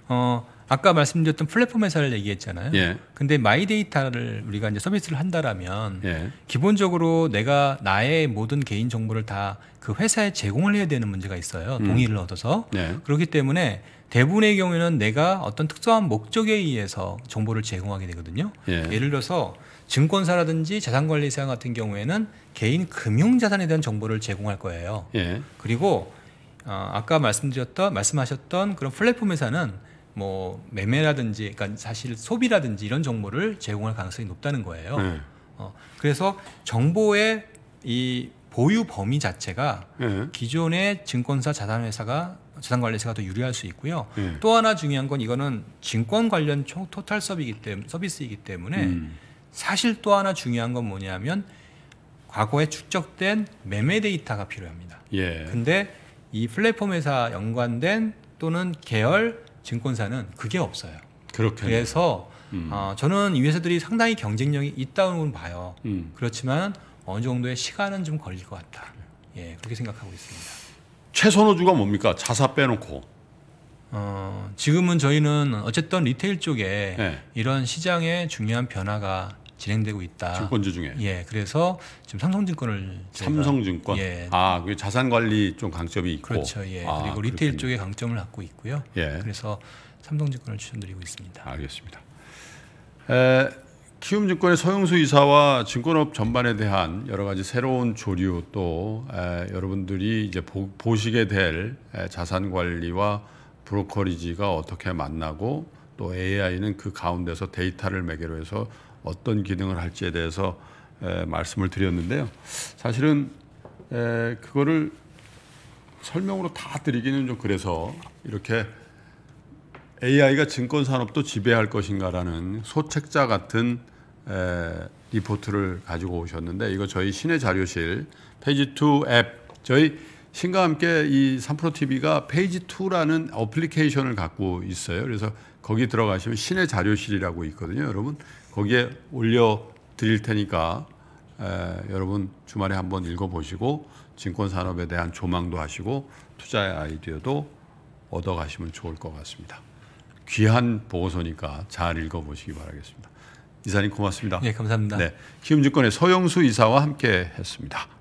어, 아까 말씀드렸던 플랫폼 회사를 얘기했잖아요. 예. 근데 마이 데이터를 우리가 이제 서비스를 한다라면 예. 기본적으로 내가 나의 모든 개인 정보를 다 그 회사에 제공을 해야 되는 문제가 있어요. 동의를 음. 얻어서. 예. 그렇기 때문에 대부분의 경우에는 내가 어떤 특수한 목적에 의해서 정보를 제공하게 되거든요. 예. 예를 들어서 증권사라든지 자산관리사 같은 경우에는 개인 금융자산에 대한 정보를 제공할 거예요. 예. 그리고 어, 아까 말씀드렸던 말씀하셨던 그런 플랫폼 회사는 뭐 매매라든지 그러니까 사실 소비라든지 이런 정보를 제공할 가능성이 높다는 거예요. 예. 어, 그래서 정보의 이 보유 범위 자체가 예. 기존의 증권사 자산회사가 재산 관리세가더 유리할 수 있고요. 네. 또 하나 중요한 건 이거는 증권 관련 총 토탈 서비이기 때문에 서비스이기 때문에 음. 사실 또 하나 중요한 건 뭐냐면 과거에 축적된 매매 데이터가 필요합니다. 예. 근데 이 플랫폼 회사 연관된 또는 계열 증권사는 그게 없어요. 그렇게 그래서 음. 어, 저는 이 회사들이 상당히 경쟁력이 있다고는 봐요. 음. 그렇지만 어느 정도의 시간은 좀 걸릴 것 같다. 예, 그렇게 생각하고 있습니다. 최선호주가 뭡니까? 자사 빼놓고. 어, 지금은 저희는 어쨌든 리테일 쪽에 네. 이런 시장의 중요한 변화가 진행되고 있다. 증권주 중에. 예, 그래서 지금 삼성증권을 삼성증권. 예. 아, 그 자산 관리 좀 강점이 있고. 그렇죠. 예. 아, 그리고 리테일 그렇군요. 쪽에 강점을 갖고 있고요. 예. 그래서 삼성증권을 추천드리고 있습니다. 알겠습니다. 에, 키움증권의 서영수 이사와 증권업 전반에 대한 여러 가지 새로운 조류 또 에, 여러분들이 이제 보, 보시게 될 에, 자산 관리와 브로커리지가 어떻게 만나고 또 AI는 그 가운데서 데이터를 매개로 해서 어떤 기능을 할지에 대해서 에, 말씀을 드렸는데요. 사실은 에, 그거를 설명으로 다 드리기는 좀 그래서 이렇게 AI가 증권 산업도 지배할 것인가라는 소책자 같은 리포트를 가지고 오셨는데 이거 저희 신의 자료실 페이지 2앱 저희 신과 함께 이 3프로TV가 페이지 2라는 어플리케이션을 갖고 있어요. 그래서 거기 들어가시면 신의 자료실이라고 있거든요. 여러분 거기에 올려 드릴 테니까 에, 여러분 주말에 한번 읽어보시고 증권산업에 대한 조망도 하시고 투자의 아이디어도 얻어가시면 좋을 것 같습니다. 귀한 보고서니까 잘 읽어보시기 바라겠습니다. 이사님 고맙습니다. 네, 감사합니다. 네, 키움증권의 서영수 이사와 함께했습니다.